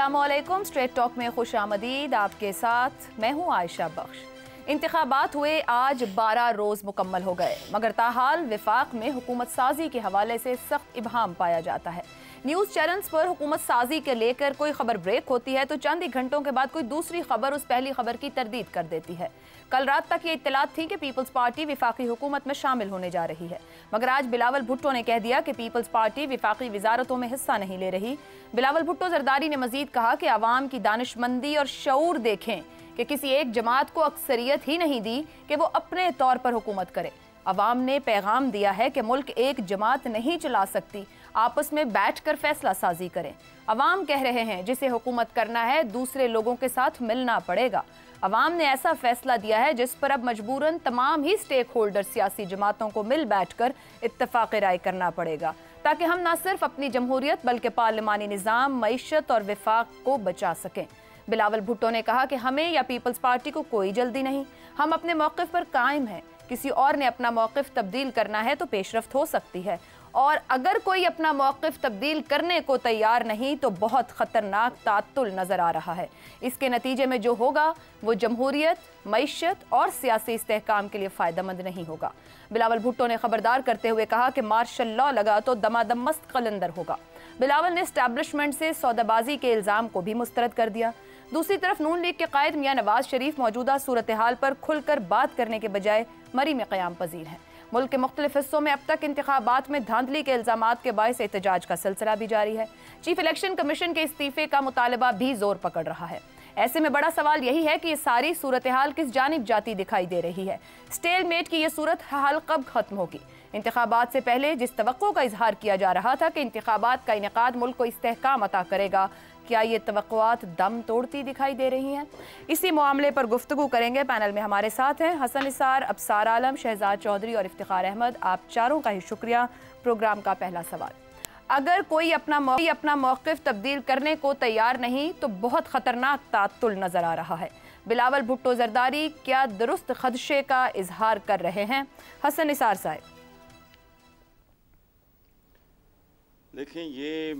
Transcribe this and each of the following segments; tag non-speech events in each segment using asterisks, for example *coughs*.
अल्लाम straight talk में खुश आमदीद आपके साथ मैं हूँ आयशा बख्श इंतबात हुए आज बारह रोज़ मुकम्मल हो गए मगर ताहाल विफाक में हुकूमत साजी के हवाले से सख्त इबहम पाया जाता है न्यूज़ चैनल्स पर हुकूमत साजी के लेकर कोई खबर ब्रेक होती है तो चंद ही घंटों के बाद कोई दूसरी खबर उस पहली खबर की तरदीद कर देती है कल रात तक ये इतलात थी कि पीपल्स पार्टी विफाकी हुकूमत में शामिल होने जा रही है मगर आज बिलावल भुट्टो ने कह दिया कि पीपल्स पार्टी विफाकी वजारतों में हिस्सा नहीं ले रही बिलावल भुट्टो जरदारी ने मजीद कहा कि आवाम की दानशमंदी और शूर देखें कि किसी एक जमात को अक्सरियत ही नहीं दी कि वो अपने तौर पर हुकूमत करे अवाम ने पैगाम दिया है कि मुल्क एक जमात नहीं चला सकती आपस में बैठकर फैसला साजी करें अवाम कह रहे हैं जिसे हुकूमत करना है दूसरे लोगों के साथ मिलना पड़ेगा अवाम ने ऐसा फैसला दिया है जिस पर अब मजबूरन तमाम ही स्टेक होल्डर सियासी जमातों को मिल बैठ कर इतफाक़ राय करना पड़ेगा ताकि हम ना सिर्फ अपनी जमहूरियत बल्कि पार्लिमानी निज़ाम मीशत और विफाक को बचा सकें बिलावल भुट्टो ने कहा कि हमें या पीपल्स पार्टी को कोई जल्दी नहीं हम अपने मौक़ पर कायम हैं किसी और ने अपना मौक़ तब्दील करना है तो पेशरफ हो सकती है और अगर कोई अपना मौक़ तब्दील करने को तैयार नहीं तो बहुत ख़तरनाक तातुल नज़र आ रहा है इसके नतीजे में जो होगा वो जमहूरीत मीशत और सियासी इस्तेकाम के लिए फ़ायदेमंद नहीं होगा बिलावल भुट्टो ने खबरदार करते हुए कहा कि मार्शल लॉ लगा तो दमादम मस्त कलंदर होगा बिलावल ने स्टैब्लिशमेंट से सौदाबाजी के इल्ज़ाम को भी मुस्तरद कर दिया दूसरी तरफ नून लीग के कायद मियाँ नवाज शरीफ मौजूदा सूरत हाल पर खुलकर बात करने के बजाय मरी में क़्याम पजीर हैं मुल्क के मुख्तलिफ हिस्सों में अब तक इंतबात में धांधली के इल्जाम के बायस एहतजाज का सिलसिला भी जारी है चीफ इलेक्शन कमीशन के इस्तीफे का मुतालबा भी जोर पकड़ रहा है ऐसे में बड़ा सवाल यही है कि ये सारी सूरत हाल किस जानब जाती दिखाई दे रही है स्टेल मेट की यह सूरत हाल कब खत्म होगी इंतबात से पहले जिस तो का इजहार किया जा रहा था कि इंतबात का इनका मुल्क को इस्तेकाम अता करेगा क्या ये तवक्कुआत दम तोड़ती दिखाई दे रही हैं इसी मामले पर गुफ्तु करेंगे पैनल में हमारे साथ हैं हसन इसार अबसार आलम शहजाद चौधरी और इफ्तार अहमद आप चारों का ही शुक्रिया प्रोग्राम का पहला सवाल अगर कोई अपना मौ... अपना मौकफ तब्दील करने को तैयार नहीं तो बहुत ख़तरनाक तातुल नज़र आ रहा है बिलावल भुट्टो जरदारी क्या दुरुस्त खदशे का इजहार कर रहे हैं हसन इसार साहब देखें ये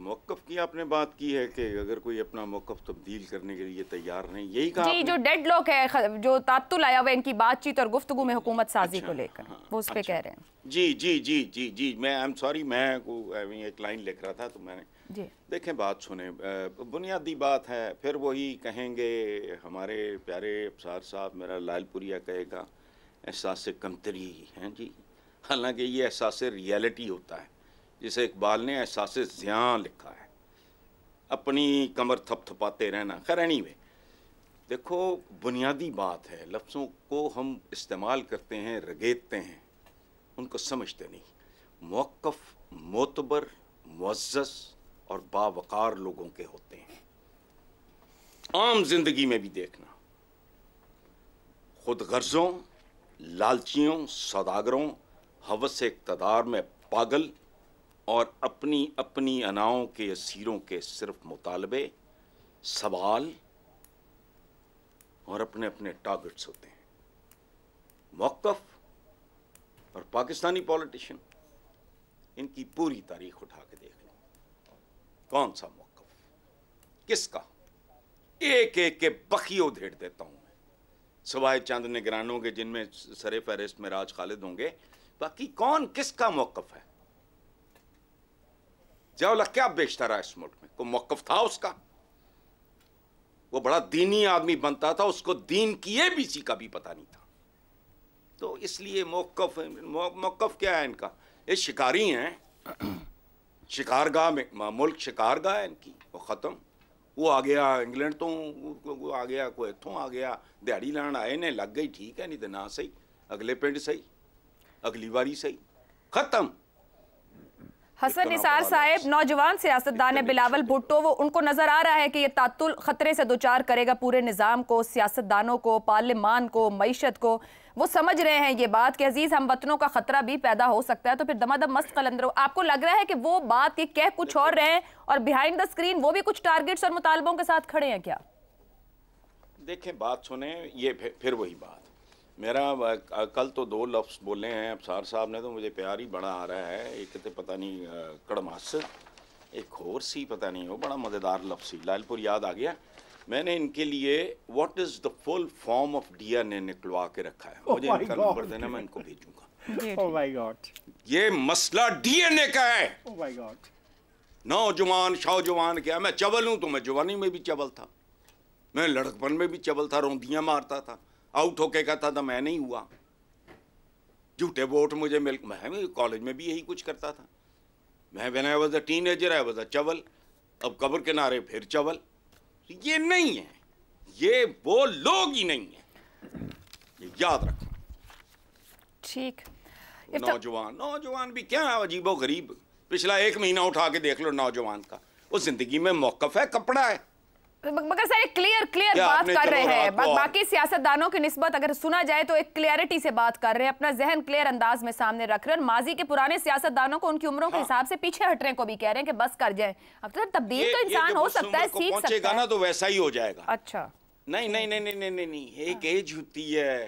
मौकफ की आपने बात की है कि अगर कोई अपना मौकफ तब्दील करने के लिए तैयार नहीं यही कहा जी जो डेड लॉक है जो तातुल आया हुआ इनकी बातचीत और गुफ्तु में हुकूमत साजी अच्छा, को लेकर हाँ, वो उस पर अच्छा, कह रहे हैं जी जी जी जी जी मैं आई एम सॉरी मैं एक लाइन लिख रहा था तो मैंने देखें बात सुने बुनियादी बात है फिर वही कहेंगे हमारे प्यारे अफसार साहब मेरा लालपुरिया कहेगा एहसास कमतरी है जी हालांकि ये एहसास रियलिटी होता है जिसे इकबाल ने एहसास ज्या लिखा है अपनी कमर थपथपाते रहना खैर एनी anyway, देखो बुनियादी बात है लफ्ज़ों को हम इस्तेमाल करते हैं रगेतते हैं उनको समझते नहीं मौक़ मोतबर मुजस और बावकार लोगों के होते हैं आम जिंदगी में भी देखना खुद गर्जों लालचियों सौदागरों हवस इकतदार में पागल और अपनी अपनी अनाओं के असीरों के सिर्फ मुतालबे सवाल और अपने अपने टारगेट्स होते हैं मौकफ और पाकिस्तानी पॉलिटिशियन इनकी पूरी तारीख उठा के देख लें कौन सा मौकफ किसका एक एक के बखी उधेड़ देता हूँ मैं सवाए चंद निगरानों के जिनमें सरे फहरिस्त में राज खालिद होंगे बाकी कौन किसका मौकफ़ है जयाउल्ला क्या बेचता रहा इस मुल्क में कोई मौकफ था उसका वो बड़ा दीनी आदमी बनता था उसको दीन किए बीसी का भी पता नहीं था तो इसलिए मौकफ मौकफ क्या है इनका ये शिकारी हैं शिकारगाह में मुल्क शिकारगाह है इनकी वो ख़त्म वो आ गया इंग्लैंड तो वो आ गया कोई इतों आ गया दिहाड़ी लान आए ने लग गई ठीक है नहीं तो ना सही अगले पिंड सही अगली बारी सही ख़त्म हसन निसार साहब नौजवान सियासतदान है बिलावल भुट्टो वो उनको नजर आ रहा है कि ये तातुल खतरे से दो चार करेगा पूरे निज़ाम को सियासतदानों को पार्लियमान को मीशत को वो समझ रहे हैं ये बात कि अजीज हम वतनों का खतरा भी पैदा हो सकता है तो फिर दमादम मस्त कलंदरों आपको लग रहा है कि वो बात ये कह कुछ और रहे हैं और बिहाइंड द स्क्रीन वो भी कुछ टारगेट्स और मुतालबों के साथ खड़े हैं क्या देखें बात सुने ये फिर वही बात मेरा कल तो दो लफ्ज़ बोले हैं अफसार साहब ने तो मुझे प्यार ही बड़ा आ रहा है एक तो पता नहीं कड़मस एक और सी पता नहीं हो बड़ा मज़ेदार लफ्ज़ ही लालपुर याद आ गया मैंने इनके लिए what is the full form of D N A निकलवा के रखा है oh मुझे इनका नंबर देना मैं इनको भेजूंगा oh ये मसला डीएनए का है oh नौजवान शाहजवान क्या मैं चबल हूँ तो मैं जवानी में भी चबल था मैं लड़कपन में भी चबल था रोंदियाँ मारता था आउट होके कहता था मैं नहीं हुआ झूठे वोट मुझे मिल मैं कॉलेज में भी यही कुछ करता था मैं बना I a teenager I was a चवल अब कब्र किनारे फिर चवल ये नहीं है ये वो लोग ही नहीं है ये याद रखना ठीक तो नौजवान नौजवान भी क्या अजीबो गरीब पिछला एक महीना उठा के देख लो नौजवान का वो जिंदगी में मौकफ है कपड़ा है मगर सर क्लियर क्लियर बात कर रहे हैं बा, बाकी सियासतदानों की नस्बत अगर सुना जाए तो एक क्लियरिटी से बात कर रहे हैं अपना जहन क्लियर अंदाज में सामने रख रहे हैं माजी के पुराने सियासतदानों को उनकी उम्रों के हाँ। हिसाब से पीछे हटने को भी कह रहे हैं कि बस कर जाए अब तो तब्दील तो इंसान हो सकता है सीख सकता है ना तो वैसा ही हो जाएगा अच्छा नहीं नहीं नहीं नहीं नहीं नहीं एक एज होती है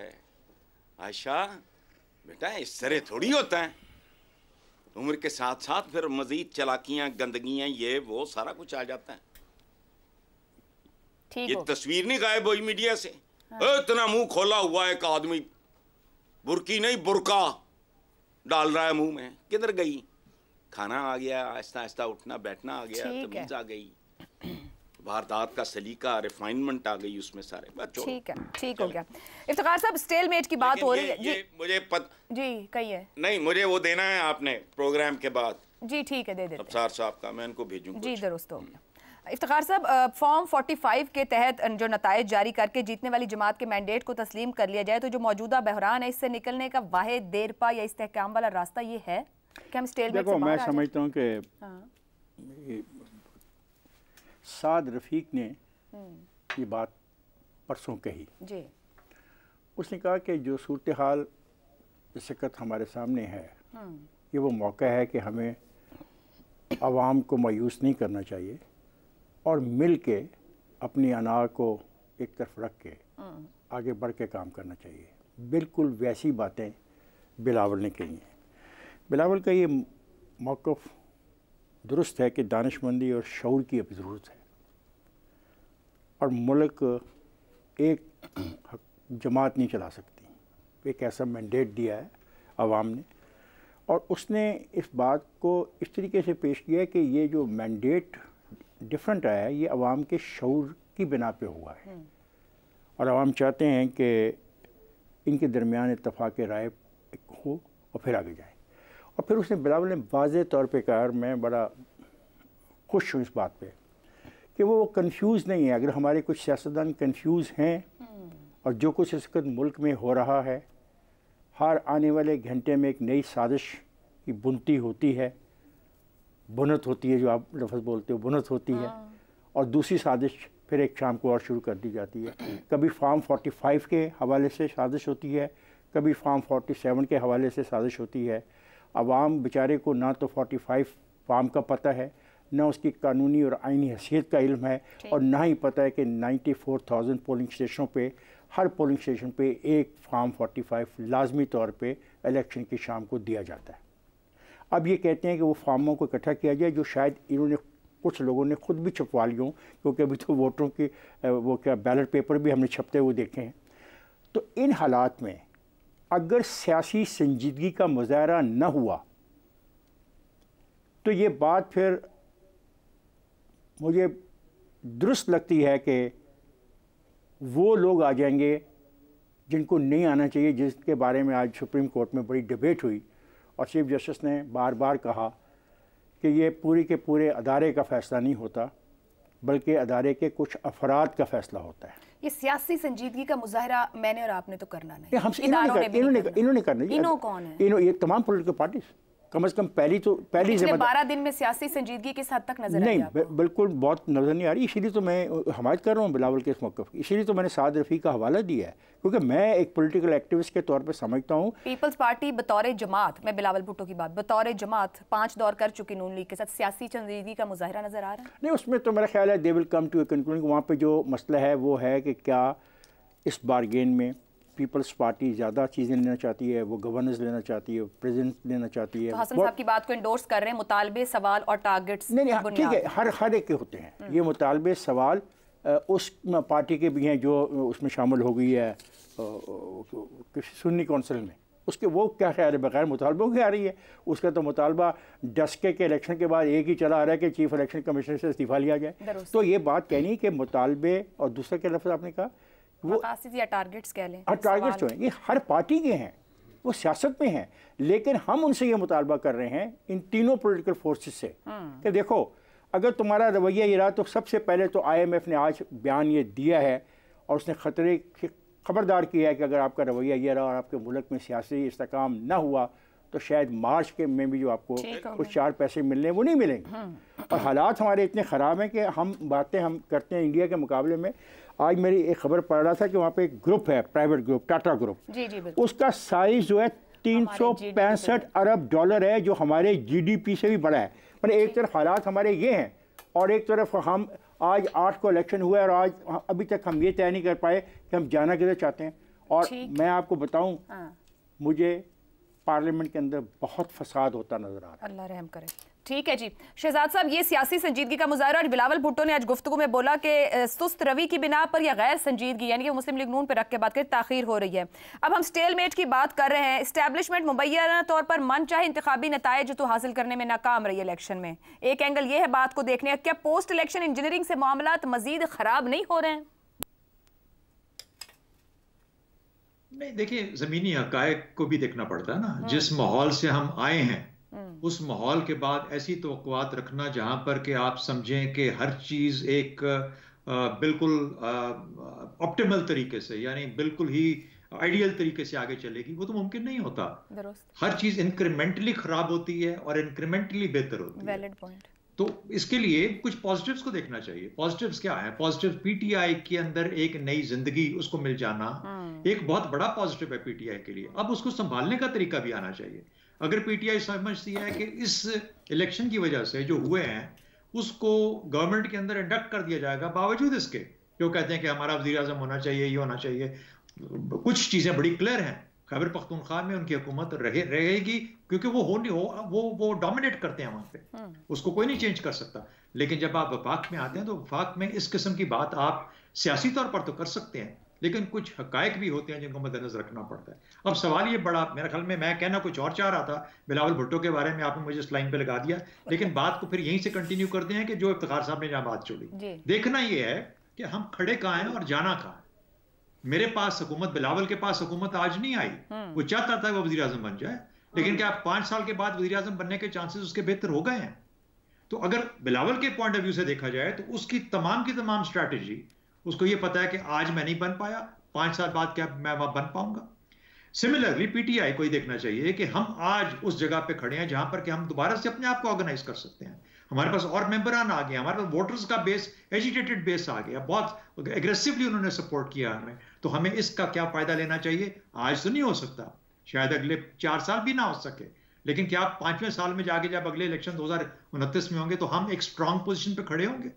आशा बेटा इस तरह थोड़ी होता है उम्र के साथ साथ फिर मजीद चलाकियां गंदगी ये वो सारा कुछ आ जाता है ये तस्वीर नहीं गायब हुई मीडिया से हाँ। इतना मुंह खोला हुआ है एक आदमी बुरकी नहीं बुरका डाल रहा है मुंह में किधर गई खाना आ गया आहिस्ता आहिस्ता उठना बैठना आ गया तमीज आ गई वारदात का सलीका रिफाइनमेंट आ गई उसमें सारे ठीक है ठीक हो गया इफ्तार साहब स्टेलमेट की बात हो रही है जी मुझे पत... जी है नहीं मुझे वो देना है आपने प्रोग्राम के बाद जी ठीक है दे दे साहब का मैं इनको भेजूंगा जी दुरुस्त हो गया इफ्तार साहब फॉर्म 45 के तहत जो नतज जारी करके जीतने वाली जमात के मैंडेट को तस्लीम कर लिया जाए तो जो मौजूदा बहरान है इससे निकलने का वाहि देरपा या इस्तेकाम वाला रास्ता ये है कि हम स्टेल देखो मैं समझता हूँ कि हाँ। साद रफीक ने हम्म। ये बात परसों कही जी उसने कहा कि जो सूरत हाल शिकत हमारे सामने है हम्म। ये वो मौका है कि हमें आवाम को मायूस नहीं करना चाहिए और मिल के अपनी अनार को एक तरफ रख के हम्म। आगे बढ़ के काम करना चाहिए बिल्कुल वैसी बातें बिलावल ने कही हैं बिलावल का ये मौक़ दुरुस्त है कि दानशमंदी और शौर की अब ज़रूरत है और मुल्क एक जमात नहीं चला सकती एक ऐसा मैंडेट दिया है आवाम ने और उसने इस बात को इस तरीके से पेश किया है कि ये जो मैंडेट डिफरेंट आया है ये आवाम के शौर की बिना पे हुआ है हम्म। और आवाम चाहते हैं कि इनके दरमियान इतफाक़ राय हो और फिर आगे जाए और फिर उसने बिलावल ने वाज तौर पर कहा और मैं बड़ा खुश हूँ इस बात पर कि वो कन्फ्यूज़ नहीं है अगर हमारे कुछ सियासतदान कन्फ्यूज़ हैं हम्म। और जो कुछ इस वक्त मुल्क में हो रहा है हर आने वाले घंटे में एक नई साजिश की बुनती होती है बुनत होती है जो आप लफ्ज़ बोलते हो बुनत होती है हाँ। और दूसरी साजिश फिर एक शाम को और शुरू कर दी जाती है कभी फार्म 45 के हवाले से साजिश होती है कभी फार्म 47 के हवाले से साजिश होती है आवाम बेचारे को ना तो 45 फार्म का पता है ना उसकी कानूनी और आइनी हैसियत का इल्म है और ना ही पता है कि 94,000 पोलिंग स्टेशनों पे हर पोलिंग स्टेशन पे एक फार्म 45 लाजमी तौर पे इलेक्शन की शाम को दिया जाता है अब ये कहते हैं कि वो फार्मों को इकट्ठा किया जाए जो शायद इन्होंने कुछ लोगों ने खुद भी छपवा लिया हूँ क्योंकि अभी तो वोटरों के वो क्या बैलेट पेपर भी हमने छपते हुए देखे हैं तो इन हालात में अगर सियासी संजीदगी का मुजाहरा न हुआ तो ये बात फिर मुझे दुरुस्त लगती है कि वो लोग आ जाएंगे जिनको नहीं आना चाहिए जिसके बारे में आज सुप्रीम कोर्ट में बड़ी डिबेट हुई और चीफ जस्टिस ने बार बार कहा कि ये पूरी के पूरे अदारे का फ़ैसला नहीं होता बल्कि अदारे के कुछ अफराद का फ़ैसला होता है ये सियासी संजीदगी का मुजाहरा मैंने और आपने तो करना नहीं हम इन्होंने इन्होंने करना इन्होंने कौन है इन्हों ये तमाम पोलिटिकल पार्टीज़ कम अज कम पहली तो पहली से बारह दिन में सियासी संजीदगी किस हद तक नजर नहीं बिल्कुल बहुत नजर नहीं आ रही इसीलिए तो मैं हमायत कर रहा हूँ बिलावल के इस मौके पर इसीलिए तो मैंने साद रफ़ी का हवाला दिया है क्योंकि मैं एक पोलिटिकल एक्टिविस्ट के तौर पर समझता हूँ पीपल्स पार्टी बतौर जमात मैं बिलावल भुट्टो की बात बतौर जमात पांच दौर कर चुकी नून लीग के साथ सियासी संजीदगी का मुजाहरा नजर आ रहा है नहीं उसमें तो मेरा ख्याल है they will come to a conclusion वहाँ पर जो मसला है वो है कि क्या इस बारगेन में पीपल्स पार्टी ज़्यादा चीज़ें लेना चाहती है वो गवर्नेंस लेना चाहती है प्रेजेंस लेना चाहती है तो हसन साहब की बात को इंडोर्स कर रहे हैं मुतालबे सवाल और टारगेट्स नहीं नहीं हाँ, ठीक है हर हर एक के होते हैं हम्म। ये मुतालबे सवाल उस पार्टी के भी हैं जो उसमें शामिल हो गई है सुन्नी कौंसिल में उसके वो क्या ख्याल है बगैर मुतालबों की आ रही है उसका तो मुतालबा डस्के के इलेक्शन के बाद एक ही चला आ रहा है कि चीफ इलेक्शन कमिश्नर से इस्तीफ़ा लिया जाए तो ये बात कहनी कि मुतालबे और दूसरा क्या लफ्ज़ आपने कहा वो या टारगेट्स कह लें टारगेट्स हाँ, जो तो हैं ये हर पार्टी के हैं वो सियासत में हैं लेकिन हम उनसे ये मुतालबा कर रहे हैं इन तीनों पोलिटिकल फोर्स से हाँ। कि देखो अगर तुम्हारा रवैया ये रहा तो सबसे पहले तो आईएमएफ ने आज बयान ये दिया है और उसने ख़तरे की खबरदार किया है कि अगर आपका रवैया ये रहा और आपके मुल्क में सियासी इसकाम ना हुआ तो शायद मार्च के में भी जो आपको कुछ चार पैसे मिलने वो नहीं मिलेंगे हाँ। और हालात हमारे इतने ख़राब हैं कि हम बातें हम करते हैं इंडिया के मुकाबले में आज मेरी एक खबर पढ़ रहा था कि वहाँ पे एक ग्रुप है प्राइवेट ग्रुप टाटा ग्रुप जी जी उसका साइज जो है तीन सौ पैंसठ अरब डॉलर है जो हमारे जीडीपी से भी बड़ा है मतलब एक तरफ हालात हमारे ये हैं और एक तरफ हम आज आठ को इलेक्शन हुआ है और आज अभी तक हम ये तय नहीं कर पाए कि हम जाना किधर चाहते हैं और मैं आपको बताऊँ हाँ। मुझे पार्लियामेंट के अंदर बहुत फसाद होता नजर आ रहा है अल्लाह रहम करे ठीक है जी शहजाद साहब ये सियासी संजीदगी का मुजाहरा और बिलावल भुट्टो ने आज गुफ्तु में बोला कि सुस्त रवि की बिना पर या गैर संजीदगी यानी कि मुस्लिम लीग नून पर रख के बात करें ताखिर हो रही है अब हम स्टेल मेट की बात कर रहे हैं इस्टेबलिशमेंट मुबैया तौर पर मन चाहे इंतबी नतज तो हासिल करने में नाकाम रही इलेक्शन में एक एंगल ये है बात को देखने क्या पोस्ट इलेक्शन इंजीनियरिंग से मामला मजीद खराब नहीं हो रहे हैं नहीं देखिए ज़मीनी हक को भी देखना पड़ता है ना जिस हम्म। माहौल से हम आए हैं हम्म। उस माहौल के बाद ऐसी तो रखना जहाँ पर कि आप समझें कि हर चीज़ एक बिल्कुल ऑप्टिमल तरीके से यानी बिल्कुल ही आइडियल तरीके से आगे चलेगी वो तो मुमकिन नहीं होता हर चीज़ इंक्रीमेंटली ख़राब होती है और इंक्रीमेंटली बेहतर होती Valid है point. तो इसके लिए कुछ पॉजिटिव्स को देखना चाहिए पॉजिटिव्स क्या है पॉजिटिव पीटीआई के अंदर एक नई जिंदगी उसको मिल जाना हम्म। एक बहुत बड़ा पॉजिटिव है पीटीआई के लिए अब उसको संभालने का तरीका भी आना चाहिए अगर पीटीआई समझती है कि इस इलेक्शन की वजह से जो हुए हैं उसको गवर्नमेंट के अंदर इंडक्ट कर दिया जाएगा बावजूद इसके जो कहते हैं कि हमारा वजी अजम होना चाहिए ये होना चाहिए कुछ चीज़ें बड़ी क्लियर हैं खैबर पख्तूनख्वा में उनकी हुकूमत रहे रहेगी क्योंकि वो होनी हो वो वो डोमिनेट करते हैं वहाँ पे हाँ। उसको कोई नहीं चेंज कर सकता लेकिन जब आप वफाक में आते हैं तो वफाक में इस किस्म की बात आप सियासी तौर पर तो कर सकते हैं लेकिन कुछ हकायक भी होते हैं जिनको मद्देनजर रखना पड़ता है अब सवाल ये बड़ा मेरे ख्याल में मैं कहना कुछ और चाह रहा था बिलावल भुट्टो के बारे में आपने मुझे इस लाइन पर लगा दिया लेकिन बात को फिर यहीं से कंटिन्यू करते हैं कि जो इफ्तार साहब ने यहाँ बात छोड़ी देखना यह है कि हम खड़े कहाँ हैं और जाना कहाँ है मेरे पास हुकूमत बिलावल के पास हुकूमत आज नहीं आई हम्म। वो चाहता था वो वजी बन जाए लेकिन हम्म। क्या पांच साल के बाद वजी बनने के चांसेस उसके बेहतर हो गए हैं तो अगर बिलावल के पॉइंट ऑफ व्यू से देखा जाए तो उसकी तमाम की तमाम स्ट्रैटेजी उसको ये पता है कि आज मैं नहीं बन पाया पांच साल बाद क्या मैं वहां बन पाऊंगा सिमिलरली पीटीआई को ही देखना चाहिए कि हम आज उस जगह पे खड़े हैं जहां पर कि हम दोबारा से अपने आप को ऑर्गेनाइज कर सकते हैं हमारे पास और मेंबरान आ गए हमारे पास वोटर्स का बेस एजिटेटेड बेस आ गया बहुत एग्रेसिवली उन्होंने सपोर्ट किया हमें तो हमें इसका क्या फायदा लेना चाहिए आज तो नहीं हो सकता शायद अगले चार साल भी ना हो सके लेकिन क्या पांचवें साल में जाके जब अगले इलेक्शन दो में होंगे तो हम एक स्ट्रांग पोजिशन पर खड़े होंगे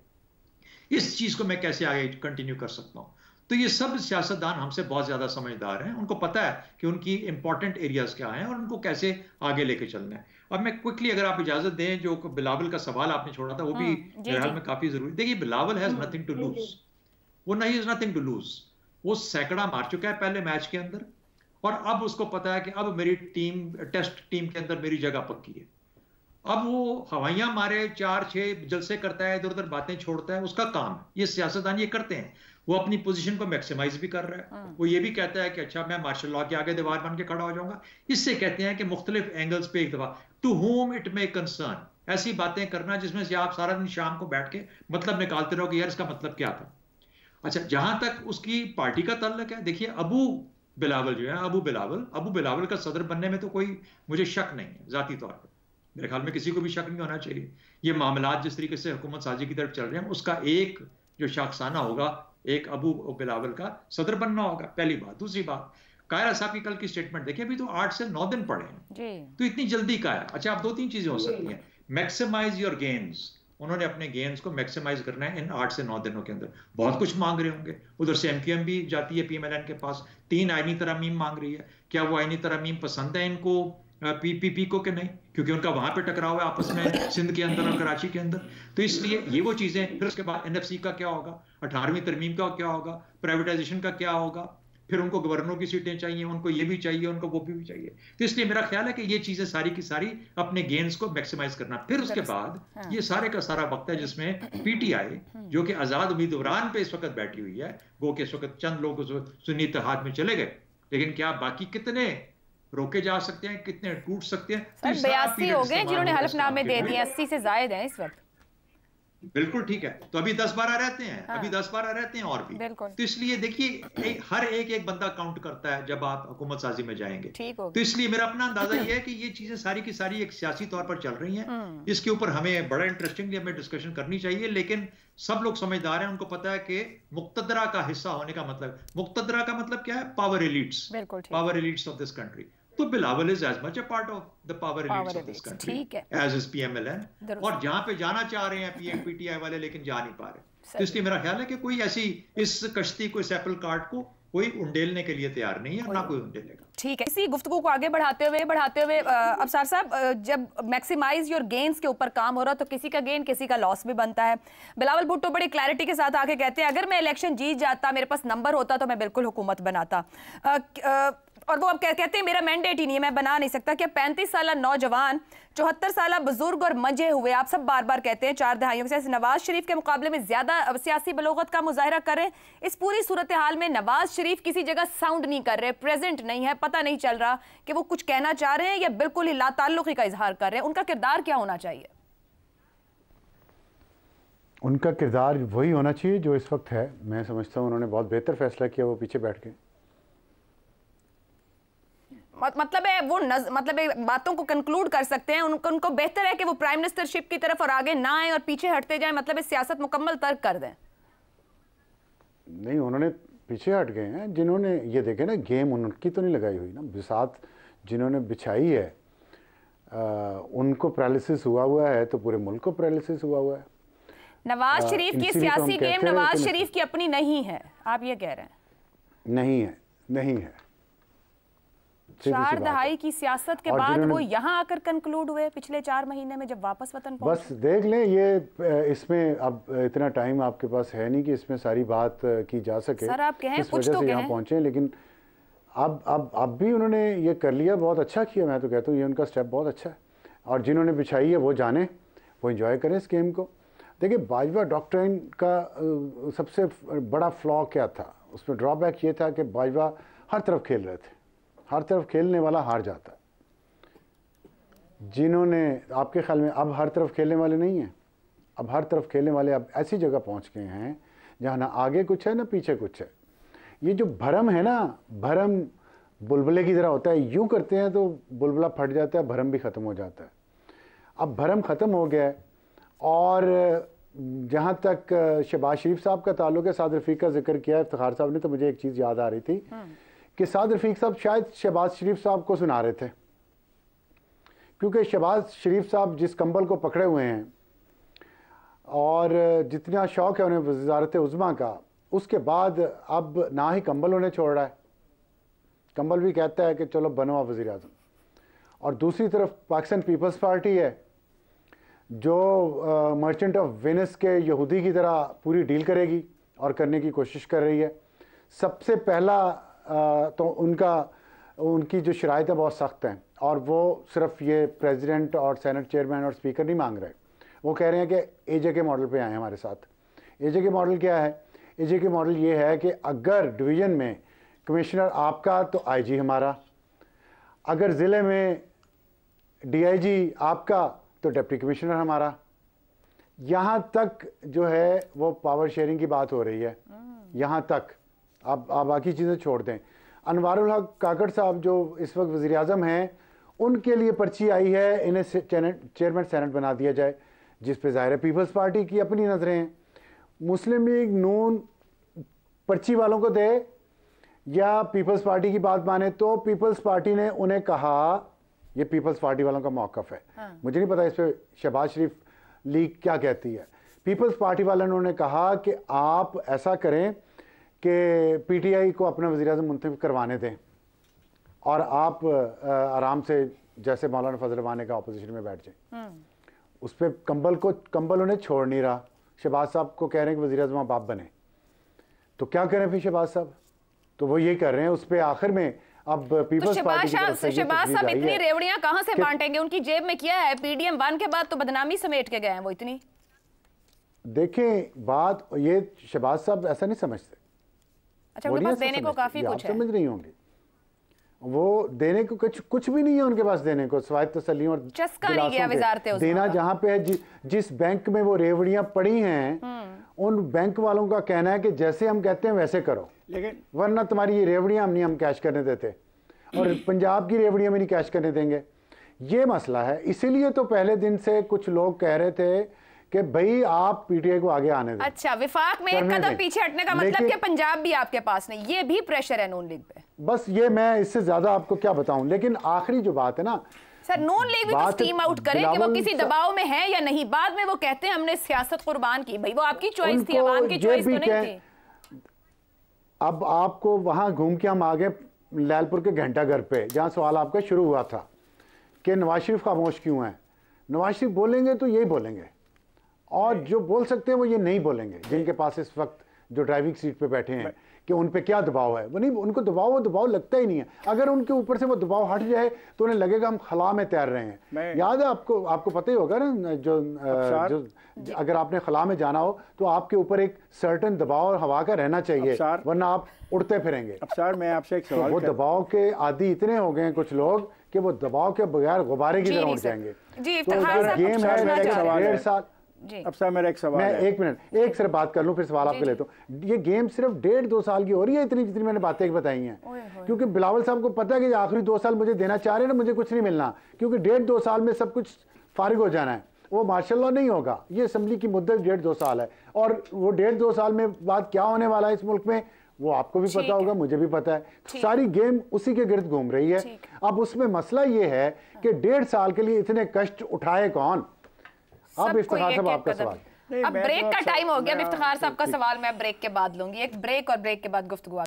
इस चीज को मैं कैसे आगे कंटिन्यू कर सकता हूं तो ये सब सियासतदान हमसे बहुत ज्यादा समझदार हैं उनको पता है कि उनकी इंपॉर्टेंट एरियाज क्या हैं और उनको कैसे आगे लेके चलना है अब मैं क्विकली अगर आप इजाजत दें जो बिलावल का सवाल आपने छोड़ा था वो भी हाँ, मेरे ख्याल में काफी जरूरी देखिए Bilawal has nothing to lose वो नहीं इज नथिंग टू लूज वो सैकड़ा मार चुका है पहले मैच के अंदर और अब उसको पता है कि अब मेरी टीम टेस्ट टीम के अंदर मेरी जगह पक्की है अब वो हवाइयाँ मारे चार छः जलसे करता है इधर उधर बातें छोड़ता है उसका काम ये सियासतदान ये करते हैं वो अपनी पोजीशन को मैक्सिमाइज भी कर रहा है हाँ। वो ये भी कहता है कि अच्छा मैं मार्शल लॉ के आगे दीवार बन के खड़ा हो जाऊंगा इससे कहते हैं कि मुख्तलिफ एंगल्स पे एक दफा to whom it may concern ऐसी बातें करना जिसमें से आप सारा दिन शाम को बैठ के मतलब निकालते रहोगे यार इसका मतलब क्या था अच्छा जहां तक उसकी पार्टी का तल्लक है देखिए अबू बिलावल जो है अबू बिलावल अबू बिलावल का सदर बनने में तो कोई मुझे शक नहीं है जाती तौर पर मेरे ख्याल में किसी को भी शक नहीं होना चाहिए ये मामला जिस तरीके से हुकूमत साजी की तरफ चल रहे हैं उसका एक जो शाखसाना होगा एक अबू बिलावल का सदर बनना होगा पहली बात दूसरी बात कायरा साहब की कल की स्टेटमेंट देखिए अभी तो आठ से नौ दिन पड़े हैं तो इतनी जल्दी कायरा अच्छा आप दो तीन चीजें हो सकती हैं मैक्सिमाइज योर गेंस उन्होंने अपने गेंस को मैक्सिमाइज करना है इन आठ से नौ दिनों के अंदर बहुत कुछ मांग रहे होंगे उधर से एम भी जाती है पीएमएलएन के पास तीन आईनी तरमीम मांग रही है क्या वो आईनी तरमीम पसंद है इनको पीपीपी को कि नहीं क्योंकि उनका वहां पे टकराव है आपस में सिंध के अंदर और कराची के अंदर तो इसलिए ये वो चीजें फिर उसके बाद एनएफसी का क्या होगा अठारहवीं तरमीम का क्या होगा प्राइवेटाइजेशन का क्या होगा फिर उनको गवर्नरों की सीटें चाहिए उनको ये भी चाहिए उनको वो भी, भी चाहिए तो इसलिए मेरा ख्याल है कि ये चीजें सारी की सारी अपने गेंस को मैक्सिमाइज करना फिर उसके बाद हाँ। ये सारे का सारा वक्त है जिसमें पीटीआई *coughs* हम्म। जो कि आजाद उम्मीदवार पे इस वक्त बैठी हुई है वो कि इस वक्त चंद लोग सुनी हाथ में चले गए लेकिन क्या बाकी कितने रोके जा सकते हैं कितने टूट सकते हैं तो बयासी हो गए जिन्होंने हलफनामे दे दिए अस्सी से जायद हैं इस वक्त बिल्कुल ठीक है तो अभी दस बारह रहते हैं हाँ। अभी दस बारह रहते हैं और भी तो इसलिए देखिए हर एक एक बंदा काउंट करता है जब आप हुकूमत साजी में जाएंगे ठीक तो इसलिए मेरा अपना अंदाजा ये है कि ये चीजें सारी की सारी एक सियासी तौर पर चल रही हैं हम्म। इसके ऊपर हमें बड़ा इंटरेस्टिंग हमें डिस्कशन करनी चाहिए लेकिन सब लोग समझदार हैं उनको पता है कि मुक्तदरा का हिस्सा होने का मतलब मुक्तदरा का मतलब क्या है power elites power elites of this country तो Bilawal is as much a part of the power elites of this country as is PMLN और जहां पे जाना चाह रहे हैं पीएमपीटीआई वाले लेकिन जा नहीं पा रहे तो इसलिए मेरा ख्याल है कि कोई ऐसी इस कश्ती को इस एप्पल कार्ड को कोई उंडेलने के लिए तैयार नहीं है ना कोई उंडेलेगा ठीक है इसी गुफ्तु को आगे बढ़ाते हुए बढ़ाते हुए अफसार साहब जब मैक्सिमाइज योर गेंस के ऊपर काम हो रहा तो किसी का गेन किसी का लॉस भी बनता है बिलावल भुट्टो बड़ी क्लैरिटी के साथ आके कहते हैं अगर मैं इलेक्शन जीत जाता मेरे पास नंबर होता तो मैं बिल्कुल हुकूमत बनाता आ, आ, और वो अब कह, कहते हैं मेरा मैंडेट ही नहीं है मैं बना नहीं सकता कि पैंतीस साल नौजवान चौहत्तर साल बुजुर्ग और मंझे हुए आप सब बार बार कहते हैं चार दहाइयों के नवाज शरीफ के मुकाबले में ज़्यादा सियासी बलोगत का मुजाहरा करें इस पूरी सूरत हाल में नवाज शरीफ किसी जगह साउंड नहीं कर रहे प्रेजेंट नहीं है पता नहीं चल रहा कि वो कुछ कहना चाह रहे हैं या बिल्कुल ही लातल्लुकी का इजहार कर रहे हैं उनका किरदार क्या होना चाहिए उनका किरदार वही होना चाहिए जो इस वक्त है मैं समझता हूँ उन्होंने बहुत बेहतर फैसला किया वो पीछे बैठ के मतलब है वो नज, मतलब है बातों को कंक्लूड कर सकते हैं उनको उनको बेहतर है कि वो प्राइम मिनिस्टरशिप की तरफ और आगे ना आए और पीछे हटते जाएं मतलब है सियासत मुकम्मल तर्क कर दें नहीं उन्होंने पीछे हट गए हैं जिन्होंने ये देखे ना गेम उनकी तो नहीं लगाई हुई ना बिसात जिन्होंने बिछाई है आ, उनको पैरालिसिस हुआ हुआ है तो पूरे मुल्क को पैरालिसिस हुआ हुआ है नवाज शरीफ की सियासी गेम नवाज शरीफ की अपनी नहीं है आप ये कह रहे हैं नहीं है नहीं है चार दहाई की सियासत के बाद वो यहाँ आकर कंक्लूड हुए पिछले चार महीने में जब वापस वतन बस देख लें ये इसमें अब इतना टाइम आपके पास है नहीं कि इसमें सारी बात की जा सके सर आप कहें कुछ तो यहाँ पहुंचे लेकिन अब अब अब भी उन्होंने ये कर लिया बहुत अच्छा किया मैं तो कहता हूँ ये उनका स्टेप बहुत अच्छा है और जिन्होंने बिछाई है वो जाने वो इन्जॉय करें इस गेम को देखिए बाजवा डॉक्ट्राइन का सबसे बड़ा फ्लॉ क्या था उसमें ड्रॉबैक ये था कि बाजवा हर तरफ खेल रहे थे हर तरफ खेलने वाला हार जाता है जिन्होंने आपके ख्याल में अब हर तरफ खेलने वाले नहीं हैं अब हर तरफ खेलने वाले अब ऐसी जगह पहुंच गए हैं जहां ना आगे कुछ है ना पीछे कुछ है ये जो भरम है ना भरम बुलबुले की तरह होता है यूँ करते हैं तो बुलबुला फट जाता है भरम भी ख़त्म हो जाता है अब भरम ख़त्म हो गया है और जहाँ तक शहबाज शरीफ साहब का ताल्लुक है साद रफ़ी का जिक्र किया इफ्तार साहब ने तो मुझे एक चीज़ याद आ रही थी हम्म। कि साद रफीक साहब शायद शहबाज शरीफ साहब को सुना रहे थे क्योंकि शहबाज शरीफ साहब जिस कंबल को पकड़े हुए हैं और जितना शौक़ है उन्हें वजारत उज़मा का उसके बाद अब ना ही कंबल उन्हें छोड़ रहा है कंबल भी कहता है कि चलो बनो आप वज़ी अजम और दूसरी तरफ पाकिस्तान पीपल्स पार्टी है जो मर्चेंट ऑफ वेनिस के यहूदी की तरह पूरी डील करेगी और करने की कोशिश कर रही है सबसे पहला तो उनका उनकी जो शराइ है बहुत सख्त हैं और वो सिर्फ ये प्रेसिडेंट और सेनेट चेयरमैन और स्पीकर नहीं मांग रहे वो कह रहे हैं कि जे के मॉडल पे आए हमारे साथ जे के मॉडल क्या है जे के मॉडल ये है कि अगर डिवीज़न में कमिश्नर आपका तो आईजी हमारा अगर ज़िले में डीआईजी आपका तो डिप्टी कमिश्नर हमारा यहाँ तक जो है वो पावर शेयरिंग की बात हो रही है हम्म। यहाँ तक आप आप बाकी चीज़ें छोड़ दें अनवर हक काकड़ साहब जो इस वक्त वज़ी अजम हैं उनके लिए पर्ची आई है इन्हें से, चेयरमैन सेनेट बना दिया जाए जिस पर ज़ाहिर पीपल्स पार्टी की अपनी नज़रें हैं मुस्लिम लीग नून पर्ची वालों को दे या पीपल्स पार्टी की बात माने तो पीपल्स पार्टी ने उन्हें कहा ये पीपल्स पार्टी वालों का मौकफ है हाँ। मुझे नहीं पता इस पर शहबाज शरीफ लीग क्या कहती है पीपल्स पार्टी वालों ने कहा कि आप ऐसा करें कि पीटीआई को अपने वजी अजम मुंतब करवाने दें और आप आराम से जैसे मौलाना फजल वाने का अपोजिशन में बैठ जाए हम्म। उस पर कंबल को कम्बल उन्हें छोड़ नहीं रहा शहबाज साहब को कह रहे हैं कि वजी अजम आप बने तो क्या करें फिर शहबाज साहब तो वो ये कर रहे हैं उस पर आखिर में अब पीपल्स तो पार्टी की शहबाज साहब इतनी रेवड़ियां कहां से बांटेंगे उनकी जेब में किया है पीडीएम वन के बाद तो बदनामी समेट के गए हैं वो इतनी देखें बात ये शहबाज साहब ऐसा नहीं समझते अच्छा उनके पास देने को काफी कुछ है समझ रही होंगी वो देने को कुछ कुछ भी नहीं है उनके पास देने को स्वाय तसली और चस्का नहीं गया वजारते देना तो। जहाँ पे है जि, जिस बैंक में वो रेवड़ियां पड़ी हैं हम्म। उन बैंक वालों का कहना है कि जैसे हम कहते हैं वैसे करो लेकिन वरना तुम्हारी ये रेवड़ियां हम नहीं हम कैश करने देते और *clears throat* पंजाब की रेवड़ियां भी नहीं कैश करने देंगे ये मसला है इसीलिए तो पहले दिन से कुछ लोग कह रहे थे कि भाई आप पीटीआई को आगे आने दें अच्छा विफाक में एक कदम पीछे हटने का मतलब कि पंजाब भी आपके पास नहीं ये भी प्रेशर है नून लीग पे बस ये मैं इससे ज्यादा आपको क्या बताऊं लेकिन आखिरी जो बात है ना सर नून लीग भी तो स्टीम आउट करे कि वो किसी दबाव में है या नहीं बाद में वो कहते हैं हमने सियासत कुर्बान की भाई वो आपकी चॉइस थी अवाम की चॉइस तो नहीं थी अब आपको वहां घूम के हम आगे लैलपुर के घंटा घर पे जहाँ सवाल आपका शुरू हुआ था कि नवाज शरीफ खामोश क्यों है नवाज शरीफ बोलेंगे तो यही बोलेंगे और जो बोल सकते हैं वो ये नहीं बोलेंगे जिनके पास इस वक्त जो ड्राइविंग सीट पे बैठे हैं कि उन पे क्या दबाव है वो नहीं उनको दबाव वो दबाव लगता ही नहीं है अगर उनके ऊपर से वो दबाव हट जाए तो उन्हें लगेगा हम खला में तैर रहे हैं याद है आपको आपको पता ही होगा ना जो, जो अगर आपने खला में जाना हो तो आपके ऊपर एक सर्टन दबाव और हवा का रहना चाहिए वरना आप उड़ते फिरेंगे सर मैं आपसे एक सवाल वो दबाव के आदि इतने हो गए हैं कुछ लोग कि वो दबाव के बगैर गुब्बारे की तरह उठ जाएंगे तो गेम है डेढ़ साल अब सर मेरा एक सवाल मैं एक मिनट एक सिर्फ बात कर लूँ फिर सवाल आपके लेता तो। हूँ ये गेम सिर्फ डेढ़ दो साल की हो रही है इतनी जितनी मैंने बातें बताई हैं क्योंकि बिलावल साहब को पता है कि आखिरी दो साल मुझे देना चाह रहे हैं ना मुझे कुछ नहीं मिलना क्योंकि डेढ़ दो साल में सब कुछ फारिग हो जाना है वो मार्शल लॉ नहीं होगा ये असम्बली की मुद्दत डेढ़ दो साल है और वो डेढ़ दो साल में बाद क्या होने वाला है इस मुल्क में वो आपको भी पता होगा मुझे भी पता है तो सारी गेम उसी के गिर्द घूम रही है अब उसमें मसला ये है कि डेढ़ साल के लिए इतने कष्ट उठाए कौन अब इफ्तार साहब आपका सवाल अब ब्रेक तो का टाइम अच्छा हो गया अब इफ्तार साहब का सवाल मैं ब्रेक के बाद लूंगी एक ब्रेक और ब्रेक के बाद गुफ्तु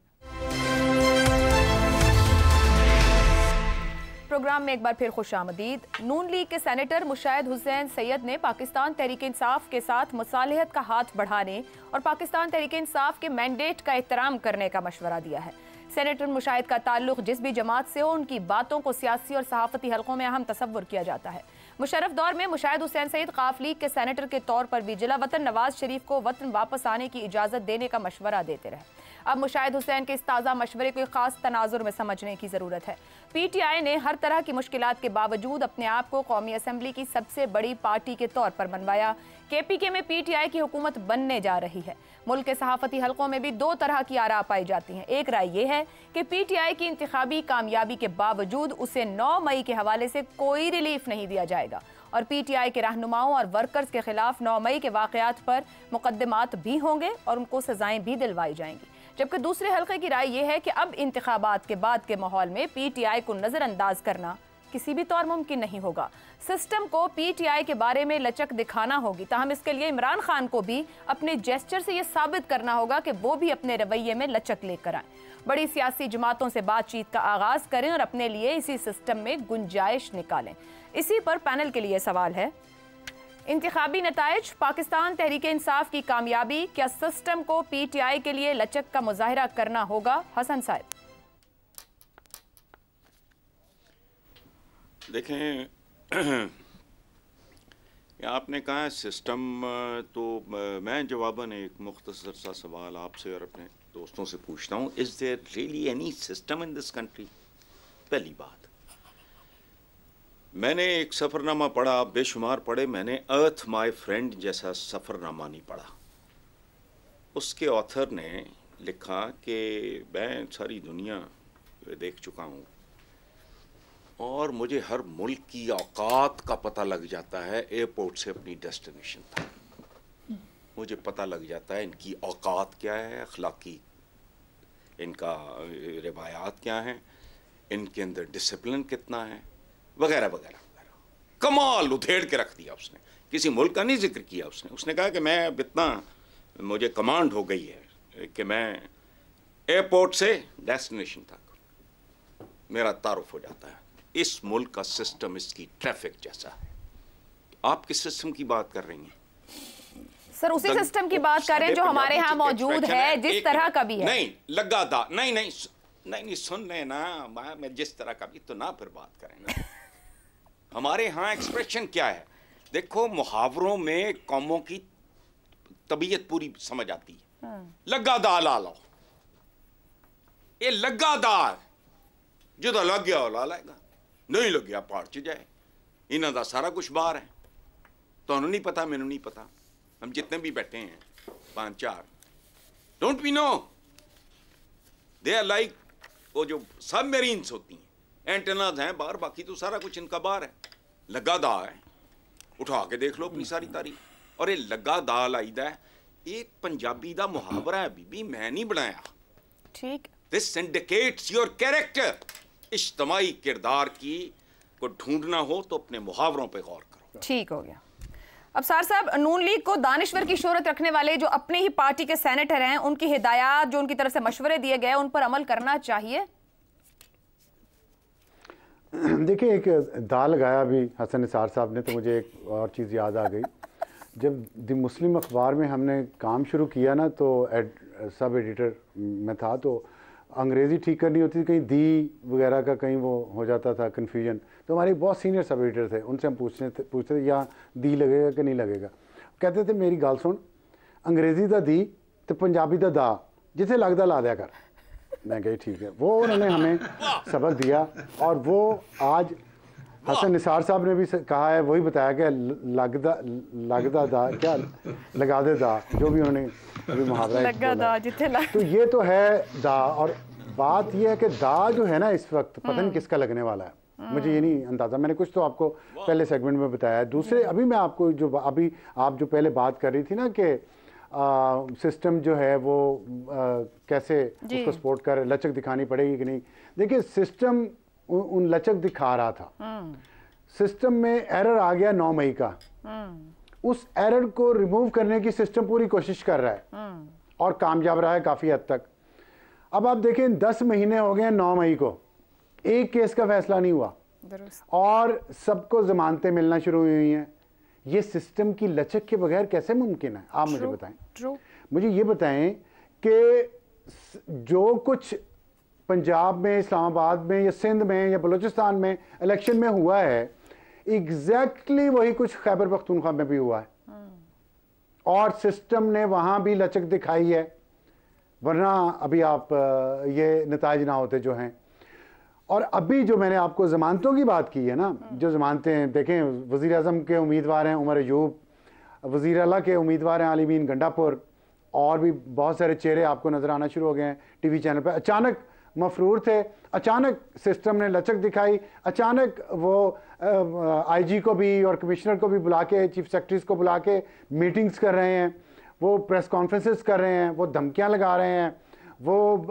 प्रोग्राम में एक बार फिर खुश आमदीद नून लीग के सेनेटर मुशाहिद हुसैन सैयद ने पाकिस्तान तहरीक इंसाफ के साथ मसालहत का हाथ बढ़ाने और पाकिस्तान तहरीक इंसाफ के मैंडेट का एहतराम करने का मशवरा दिया है सेनेटर मुशाहिद का ताल्लुक जिस भी जमात से हो उनकी बातों को सियासी और सहाफती हलकों में अहम तस्वर किया जाता है मुशरफ दौर में मुशाहिद हुसैन सईद काफ लीग के सेनेटर के तौर पर भी जिला वतन नवाज शरीफ को वतन वापस आने की इजाज़त देने का मशवरा देते रहे अब मुशाहिद हुसैन के इस ताज़ा मशवरे को खास तनाजुर में समझने की ज़रूरत है पी टी आई ने हर तरह की मुश्किल के बावजूद अपने आप को कौमी असम्बली की सबसे बड़ी पार्टी के तौर पर बनवाया के पी के में पी टी आई की हुकूमत बनने जा रही है मुल्क के सहाफती हलकों में भी दो तरह की आरा पाई जाती हैं एक राय यह है कि पी टी आई की इंतबी कामयाबी के बावजूद उसे नौ मई के हवाले से कोई रिलीफ नहीं दिया जाएगा और पी टी आई के रहनुमाओं और वर्कर्स के खिलाफ नौ मई के वाकत पर मुकदमात भी होंगे और उनको सजाएं भी दिलवाई जाएंगी जबकि दूसरे हलके की राय यह है कि अब इंतबात के बाद के माहौल में पी टी आई को नज़रअंदाज करना किसी भी तौर मुमकिन नहीं होगा सिस्टम को पीटीआई के बारे में लचक दिखाना होगी तहम इसके लिए इमरान खान को भी अपने जेस्चर से यह साबित करना होगा कि वो भी अपने रवैये में लचक लेकर आए बड़ी सियासी जमातों से बातचीत का आगाज करें और अपने लिए इसी सिस्टम में गुंजाइश निकालें इसी पर पैनल के लिए सवाल है इंतबी नतज पाकिस्तान तहरीक इंसाफ की कामयाबी क्या सिस्टम को पी टी आई के लिए लचक का मुजाहरा करना होगा हसन साहब देखें *clears throat* आपने कहा है सिस्टम तो मैं जवाबन एक मुख्तर सा सवाल आपसे और अपने दोस्तों से पूछता हूँ is there really any system in this country पहली बात मैंने एक सफ़रनामा पढ़ा आप बेशुमार पढ़े मैंने अर्थ माय फ्रेंड जैसा सफ़रनामा नहीं पढ़ा उसके ऑथर ने लिखा कि मैं सारी दुनिया देख चुका हूँ और मुझे हर मुल्क की औकात का पता लग जाता है एयरपोर्ट से अपनी डेस्टिनेशन तक मुझे पता लग जाता है इनकी औकात क्या है अखलाकी इनका रिवायात क्या है इनके अंदर डिसिप्लिन कितना है वगैरह वगैरह वगैरह कमाल उधेड़ के रख दिया उसने किसी मुल्क का नहीं जिक्र किया उसने उसने कहा कि मैं अब इतना मुझे कमांड हो गई है कि मैं एयरपोर्ट से डेस्टिनेशन तक मेरा तारुफ हो जाता है इस मुल्क का सिस्टम इसकी ट्रैफिक जैसा है आप किस सिस्टम की बात कर रही हैं सर उसी सिस्टम की बात कर रहे हैं जो हमारे यहाँ मौजूद है जिस तरह का भी है नहीं लगातार नहीं नहीं नहीं नहीं सुन रहे ना मैं जिस तरह का भी तो ना फिर बात करें ना हमारे यहाँ एक्सप्रेशन क्या है देखो मुहावरों में कौमों की तबीयत पूरी समझ आती है हाँ। लगा दा ला लो ये लगा दा जो तो लग गया ला लाएगा नहीं लग गया पहाड़ च जाए इन्हों का सारा कुछ बाहर है तो नहीं पता मैनू नहीं पता हम जितने भी बैठे हैं पांच चार don't we know they are like वो जो सब मेरीन्स होती हैं एंटेनाज हैं बाहर बाकी तो सारा कुछ इनका बाहर है लगा दा है उठा के देख लो अपनी सारी तारीफ और ये लगा दा लाइदा है एक पंजाबी का मुहावरा है बीबी मैं नहीं बनाया ठीक दिस सिंडिकेट्स योर कैरेक्टर इज्तमाही किरदार की को ढूंढना हो तो अपने मुहावरों पे गौर करो ठीक हो गया अब सार साहब नून लीग को दानश्वर की शोहरत रखने वाले जो अपनी ही पार्टी के सेनेटर हैं उनकी हिदायत जो उनकी तरफ से मशवरे दिए गए उन पर अमल करना चाहिए *clears throat* देखिए एक दाल गाया भी हसन निसार साहब ने तो मुझे एक और चीज़ याद आ गई जब द मुस्लिम अखबार में हमने काम शुरू किया ना तो एड, सब एडिटर में था तो अंग्रेज़ी ठीक करनी होती थी कहीं दी वगैरह का कहीं वो हो जाता था कन्फ्यूजन तो हमारे बहुत सीनियर सब एडिटर थे उनसे हम पूछने थे पूछते थे यहाँ दी लगेगा कि नहीं लगेगा कहते थे मेरी गाल सुन अंग्रेज़ी का दी तो पंजाबी का दा जिसे लगता ला दिया कर मैं कही ठीक है वो उन्होंने हमें सबक दिया और वो आज हसन निसार साहब ने भी कहा है वही बताया कि लगदा लगदा दा क्या लगा दे दा जो भी उन्होंने अभी मुहावरा तो ये तो है दा और बात ये है कि दा जो है ना इस वक्त पतन हम्म। किसका लगने वाला है हम्म। मुझे ये नहीं अंदाज़ा मैंने कुछ तो आपको पहले सेगमेंट में बताया दूसरे हम्म। अभी मैं आपको जो अभी आप जो पहले बात कर रही थी ना कि सिस्टम जो है वो आ, कैसे उसको सपोर्ट कर लचक दिखानी पड़ेगी कि नहीं देखिए सिस्टम उ, उन लचक दिखा रहा था सिस्टम हम्म। में एरर आ गया नौ मई का हम्म। उस एरर को रिमूव करने की सिस्टम पूरी कोशिश कर रहा है हम्म। और कामयाब रहा है काफ़ी हद तक अब आप देखें दस महीने हो गए नौ मई को एक केस का फैसला नहीं हुआ और सबको जमानतें मिलना शुरू हुई हैं ये सिस्टम की लचक के बगैर कैसे मुमकिन है आप मुझे बताएं True. मुझे ये बताएं कि जो कुछ पंजाब में इस्लामाबाद में या सिंध में या बलूचिस्तान में इलेक्शन में हुआ है एग्जैक्टली exactly वही कुछ खैबर पख्तूनख्वा में भी हुआ है हाँ। और सिस्टम ने वहां भी लचक दिखाई है वरना अभी आप ये नतज ना होते जो हैं और अभी जो मैंने आपको ज़मानतों की बात की है ना जो ज़मानतें देखें वज़ी अजम के उम्मीदवार हैं उमर यूब वज़ी अला के उम्मीदवार हैं आलिमीन गंडापुर और भी बहुत सारे चेहरे आपको नज़र आना शुरू हो गए हैं टी वी चैनल पर अचानक मफरूर थे अचानक सिस्टम ने लचक दिखाई अचानक वो आईजी को भी और कमिश्नर को भी बुला के चीफ सेक्रेटरीज को बुला के मीटिंग्स कर रहे हैं वो प्रेस कॉन्फ्रेंसेस कर रहे हैं वो धमकियां लगा रहे हैं वो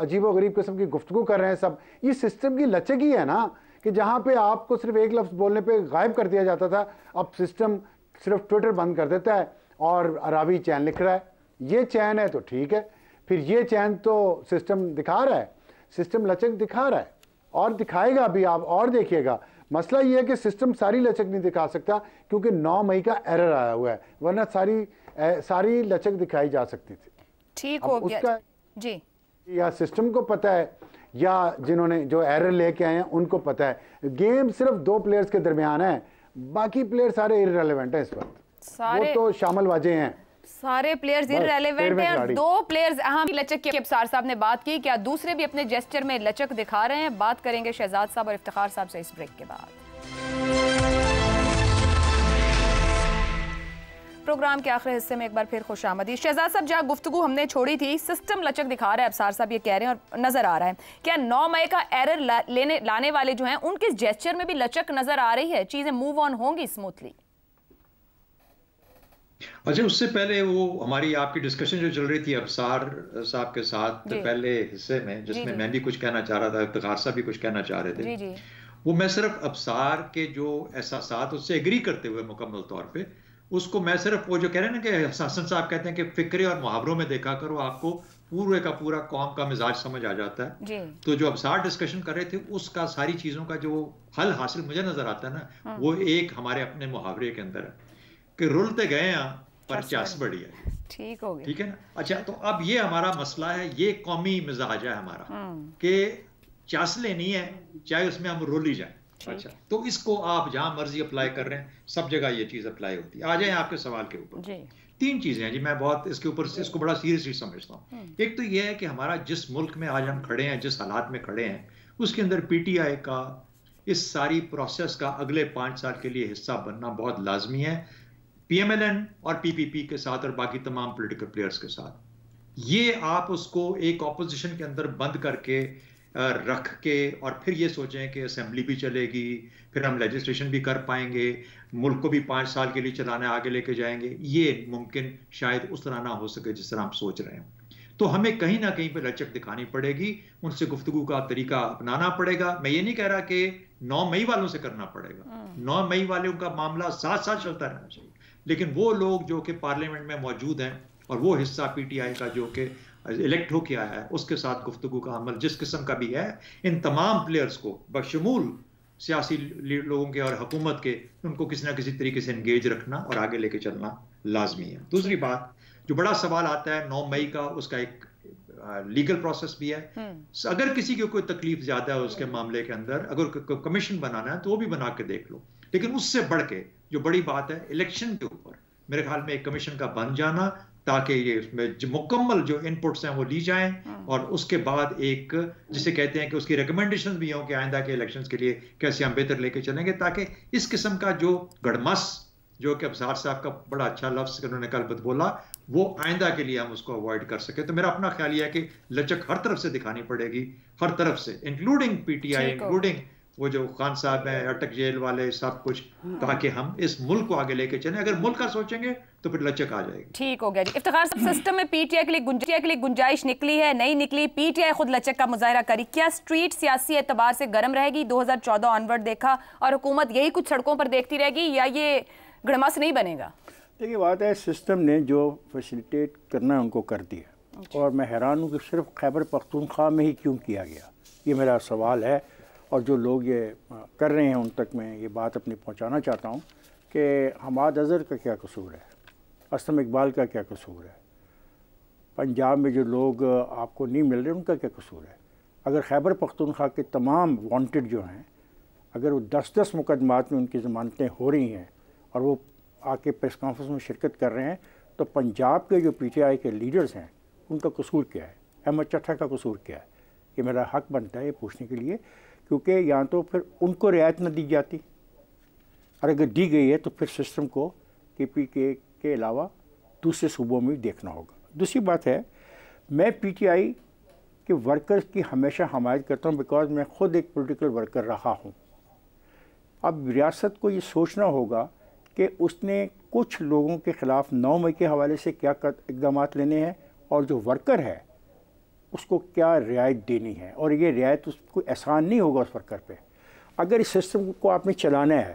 अजीब गरीब किस्म की गुफ्तु कर रहे हैं सब ये सिस्टम की लचकी है ना कि जहाँ पे आपको सिर्फ एक लफ्ज़ बोलने पे गायब कर दिया जाता था अब सिस्टम सिर्फ ट्विटर बंद कर देता है और अरावी चैन लिख रहा है ये चैन है तो ठीक है फिर ये चैन तो सिस्टम दिखा रहा है सिस्टम लचक दिखा रहा है और दिखाएगा अभी आप और देखिएगा मसला ये है कि सिस्टम सारी लचक नहीं दिखा सकता क्योंकि 9 मई का एरर आया हुआ है वरना सारी ए, सारी लचक दिखाई जा सकती थी ठीक हो गया जी या सिस्टम को पता है या जिन्होंने जो एरर लेके आए हैं उनको पता है गेम सिर्फ दो प्लेयर्स के दरमियान है बाकी प्लेयर सारे इरेलीवेंट है इस वक्त सारे वो तो शामिल वाजे हैं सारे प्लेयर्स इरेलीवेंट हैं दो प्लेयर्स अहम लचक के अबसार साहब ने बात की क्या दूसरे भी अपने जेस्टर में लचक दिखा रहे हैं बात करेंगे शहजाद साहब और इफ्तार साहब से इस ब्रेक के बाद प्रोग्राम के आखिरी हिस्से में एक बार फिर खुश आमदी शहजाद साहब जहाँ गुफ्तु हमने छोड़ी थी सिस्टम लचक दिखा रहा है अफसार साहब ये कह रहे हैं और नजर आ रहा है क्या नौ मई का एरर लेने लाने वाले जो हैं उनके जेस्चर में भी लचक नजर आ रही है चीजें मूव ऑन होंगी स्मूथली अच्छा उससे पहले वो हमारी आपकी डिस्कशन जो चल रही थी अफसार साहब के साथ पहले हिस्से में जिसमें मैं भी कुछ कहना चाह रहा था इफ्तार साहब भी कुछ कहना चाह रहे थे जी जी। वो मैं सिर्फ अफसार के जो एहसास उससे एग्री करते हुए मुकम्मल तौर पे उसको मैं सिर्फ वो जो कह रहे हैं ना कि शासन साहब कहते हैं कि फिक्रे और मुहावरों में देखा करो आपको पूरे का पूरा कौम का मिजाज समझ आ जाता है तो जो अब सार डिस्कशन कर रहे थे उसका सारी चीज़ों का जो हल हासिल मुझे नजर आता है ना हाँ। वो एक हमारे अपने मुहावरे के अंदर है कि रुलते गए हैं पर चास बढ़ी है ठीक हो ठीक है ना अच्छा तो अब ये हमारा मसला है ये कौमी मिजाज है हमारा हाँ। कि चास लेनी है चाहे उसमें हम रुल ही जाए अच्छा।, अच्छा तो इसको आप जहां मर्जी अप्लाई कर रहे हैं सब जगह ये चीज़ अप्लाई होती है आ जाए आपके सवाल के ऊपर तीन चीज़ें हैं जी मैं बहुत इसके ऊपर इसको बड़ा सीरियसली समझता हूँ हम्म। एक तो यह है कि हमारा जिस मुल्क में आज हम खड़े हैं जिस हालात में खड़े हैं उसके अंदर पीटीआई का इस सारी प्रोसेस का अगले पांच साल के लिए हिस्सा बनना बहुत लाजमी है पीएमएलएन और पीपीपी के साथ और बाकी तमाम पॉलिटिकल प्लेयर्स के साथ ये आप उसको एक ऑपोजिशन के अंदर बंद करके रख के और फिर ये सोचें कि असेंबली भी चलेगी फिर हम लेजिस्ट्रेशन भी कर पाएंगे मुल्क को भी पाँच साल के लिए चलाने आगे लेके जाएंगे ये मुमकिन शायद उस तरह ना हो सके जिस तरह हम सोच रहे हैं तो हमें कहीं ना कहीं पर लचक दिखानी पड़ेगी उनसे गुफ्तगु का तरीका अपनाना पड़ेगा मैं ये नहीं कह रहा कि नौ मई वालों से करना पड़ेगा हाँ। नौ मई वालों का मामला साथ साथ चलता रहना चाहिए लेकिन वो लोग जो कि पार्लियामेंट में मौजूद हैं और वो हिस्सा पीटीआई का जो कि इलेक्ट हो किया है उसके साथ गुफ्तु का अमल जिस किस्म का भी है इन तमाम प्लेयर्स को बशमूल सियासी लोगों के और हकूमत के उनको किसी ना किसी तरीके से इंगेज रखना और आगे लेके चलना लाजमी है दूसरी बात जो बड़ा सवाल आता है नौ मई का उसका एक लीगल प्रोसेस भी है अगर किसी की कोई तकलीफ ज्यादा है उसके मामले के अंदर अगर कमीशन बनाना है तो वो भी बना के देख लो लेकिन उससे बढ़ के जो बड़ी बात है इलेक्शन के ऊपर मेरे ख्याल में एक कमीशन का बन जाना ताकि ये उसमें मुकम्मल जो इनपुट्स हैं वो ली जाएं हाँ। और उसके बाद एक जिसे कहते हैं कि उसकी रिकमेंडेशन भी हों कि आइंदा के इलेक्शन के लिए कैसे हम बेहतर लेके चलेंगे ताकि इस किस्म का जो गड़मस जो कि अफसार साहब का बड़ा अच्छा लफ्स उन्होंने कल बोला वो आइंदा के लिए हम उसको अवॉइड कर सकें तो मेरा अपना ख्याल यह है कि लचक हर तरफ से दिखानी पड़ेगी हर तरफ से इंक्लूडिंग पीटीआई इंक्लूडिंग वो जो खान साहब हैं अटक जेल वाले सब कुछ हम्म। ताकि हम इस मुल्क को आगे लेके चले अगर मुल्क का सोचेंगे तो फिर लचक आ जाएगी ठीक हो गया जी इफ्तार सब सिस्टम में पीटीआई के लिए गुंजिया के लिए गुंजाइश निकली है नहीं निकली पीटीआई खुद लचक का मुजाहरा करी क्या स्ट्रीट सियासी एतबार से गर्म रहेगी चौदह ऑनवर्ड देखा और हुकूमत यही कुछ सड़कों पर देखती रहेगी या ये गड़मास नहीं बनेगा देखिए बात है सिस्टम ने जो फैसिलिटेट करना है उनको कर दिया अच्छा। और मैं हैरान हूँ कि सिर्फ खैबर पख्तूनख्वा में ही क्यों किया गया ये मेरा सवाल है और जो लोग ये कर रहे हैं उन तक मैं ये बात अपनी पहुंचाना चाहता हूं कि हमाद अज़र का क्या कसूर है असम इकबाल का क्या कसूर है पंजाब में जो लोग आपको नहीं मिल रहे उनका क्या कसूर है अगर खैबर पख्तनख्वा के तमाम वांटेड जो हैं अगर वो दस दस मुकदमात में उनकी ज़मानतें हो रही हैं और वो आके प्रेस कॉन्फ्रेंस में शिरकत कर रहे हैं तो पंजाब के जो पी टी आई के लीडर्स हैं उनका कसूर क्या है अहमद चटा का कसूर क्या है ये मेरा हक बनता है ये पूछने के लिए क्योंकि या तो फिर उनको रियायत न दी जाती और अगर दी गई है तो फिर सिस्टम को के पी के के अलावा दूसरे सूबों में भी देखना होगा दूसरी बात है मैं पी टी आई के वर्कर्स की हमेशा हमायत करता हूँ बिकॉज मैं ख़ुद एक पोलिटिकल वर्कर रहा हूँ अब रियासत को ये सोचना होगा कि उसने कुछ लोगों के ख़िलाफ़ नौ मई के हवाले से क्या इकदाम लेने हैं और जो वर्कर है उसको क्या रियायत देनी है और ये रियायत उसको एहसान नहीं होगा उस वर्कर पे अगर इस सिस्टम को आपने चलाना है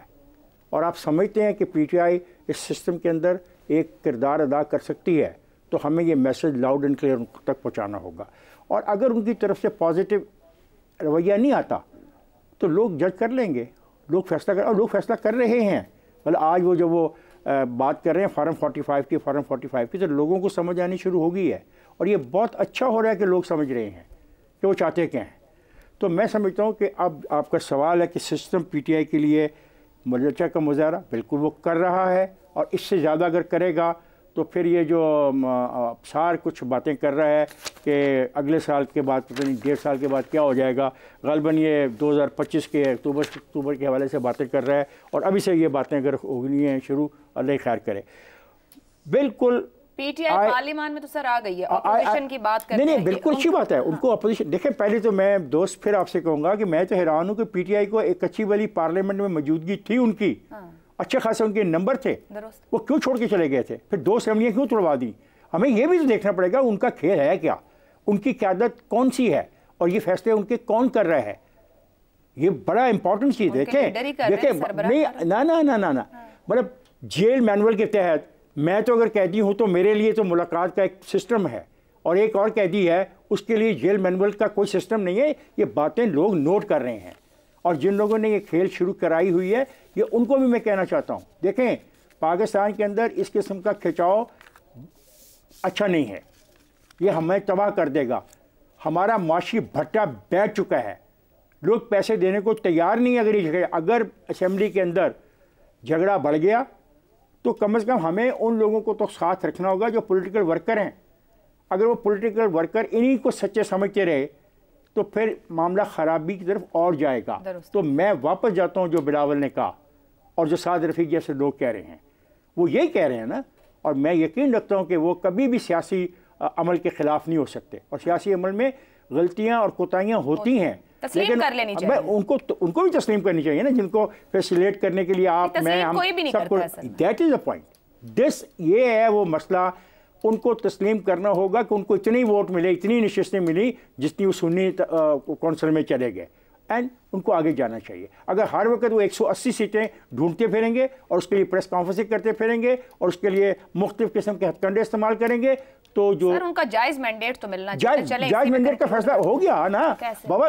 और आप समझते हैं कि पीटीआई इस सिस्टम के अंदर एक किरदार अदा कर सकती है तो हमें ये मैसेज लाउड एंड क्लियर तक पहुँचाना होगा और अगर उनकी तरफ से पॉजिटिव रवैया नहीं आता तो लोग जज कर लेंगे लोग फैसला कर और लोग फैसला कर रहे हैं मतलब आज वो जब वो बात कर रहे हैं फार्म 45 की फार्म 45 की तो लोगों को समझ आनी शुरू हो गई है और ये बहुत अच्छा हो रहा है कि लोग समझ रहे हैं कि वो चाहते क्या हैं तो मैं समझता हूँ कि अब आपका सवाल है कि सिस्टम पीटीआई के लिए मोर्चा का मुजाहरा बिल्कुल वो कर रहा है और इससे ज़्यादा अगर करेगा तो फिर ये जो सार कुछ बातें कर रहा है कि अगले साल के बाद पता नहीं डेढ़ साल के बाद क्या हो जाएगा गलबन ये 2025 के अक्टूबर अक्टूबर के हवाले से बातें कर रहा है और अभी से ये बातें अगर होनी हैं शुरू अल्लाह खैर करे बिल्कुल पीटीआई पार्लियामान में तो सर आ गई है ऑपोजिशन की बात करते नहीं नहीं बिल्कुल अच्छी बात है उनको ऑपोजिशन देखें पहले तो मैं दोस्त फिर आपसे कहूंगा कि मैं तो हैरान हूँ कि पीटीआई को एक अच्छी वाली पार्लियामेंट में मौजूदगी थी उनकी हाँ। अच्छे खासे उनके नंबर थे वो क्यों छोड़ के चले गए थे फिर दो असम्बलियाँ क्यों तोड़वा दी हमें यह भी तो देखना पड़ेगा उनका खेल है क्या उनकी क्यादत कौन सी है और ये फैसले उनके कौन कर रहे हैं ये बड़ा इंपॉर्टेंट चीज़ देखें देखें नहीं ना ना ना ना ना हाँ। मतलब जेल मैनुअल के तहत मैं तो अगर कैदी हूँ तो मेरे लिए तो मुलाकात का एक सिस्टम है और एक और कैदी है उसके लिए जेल मैनुअल का कोई सिस्टम नहीं है ये बातें लोग नोट कर रहे हैं और जिन लोगों ने ये खेल शुरू कराई हुई है ये उनको भी मैं कहना चाहता हूँ देखें पाकिस्तान के अंदर इस किस्म का खिंचाव अच्छा नहीं है ये हमें तबाह कर देगा हमारा माशी भट्टा बैठ चुका है लोग पैसे देने को तैयार नहीं अगर अगर असेंबली के अंदर झगड़ा बढ़ गया तो कम से कम हमें उन लोगों को तो साथ रखना होगा जो पॉलिटिकल वर्कर हैं अगर वो पॉलिटिकल वर्कर इन्हीं को सच्चे समझते रहे तो फिर मामला खराबी की तरफ और जाएगा तो मैं वापस जाता हूँ जो बिलावल ने कहा और जो साद रफीक जैसे लोग कह रहे हैं वो यही कह रहे हैं ना और मैं यकीन रखता हूँ कि वो कभी भी सियासी अमल के ख़िलाफ़ नहीं हो सकते और सियासी अमल में गलतियाँ और कोताहियाँ होती हैं तस्लीम कर लेनी चाहिए उनको तो, उनको भी तस्लीम करनी चाहिए ना जिनको फैसिलेट करने के लिए आप मैं हम करता that is a point this ये है वो मसला उनको तस्लीम करना होगा कि उनको इतनी वोट मिले इतनी नशस्तें मिली जितनी वो सुन्नी कौंसिल में चले गए एंड उनको आगे जाना चाहिए अगर हर वक्त वो 180 सीटें ढूंढते फिरेंगे और उसके लिए प्रेस कॉन्फ्रेंसिंग करते फिरेंगे और उसके लिए मुख्तफ किस्म के हथकंडे इस्तेमाल करेंगे तो जो सर उनका जायज मैंडेट तो मिलना जायज जायज मैंडेट का फैसला हो गया ना बाबा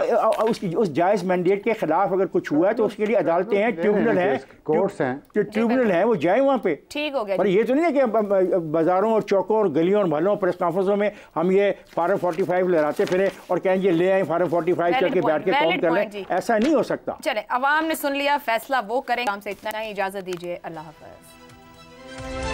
उस उस जायज मैंडेट के खिलाफ अगर कुछ हुआ है तो उसके लिए अदालतें हैं ट्रिब्यूनल हैं कोर्ट्स हैं जो ट्रिब्यूनल हैं वो जाए वहाँ पे ठीक हो गया पर ये तो नहीं है कि बाजारों और चौकों और गलियों और महलों प्रेस कॉन्फ्रेंसों में हम ये फार्म फोर्टी फाइव लहराते फिरे और कहेंगे ले आए फार्म फोर्टी फाइव करके बैठ के काम कर लें ऐसा नहीं हो सकता चले अवाम ने सुन लिया फैसला वो करें हमसे इतना इजाजत दीजिए अल्लाह हाफ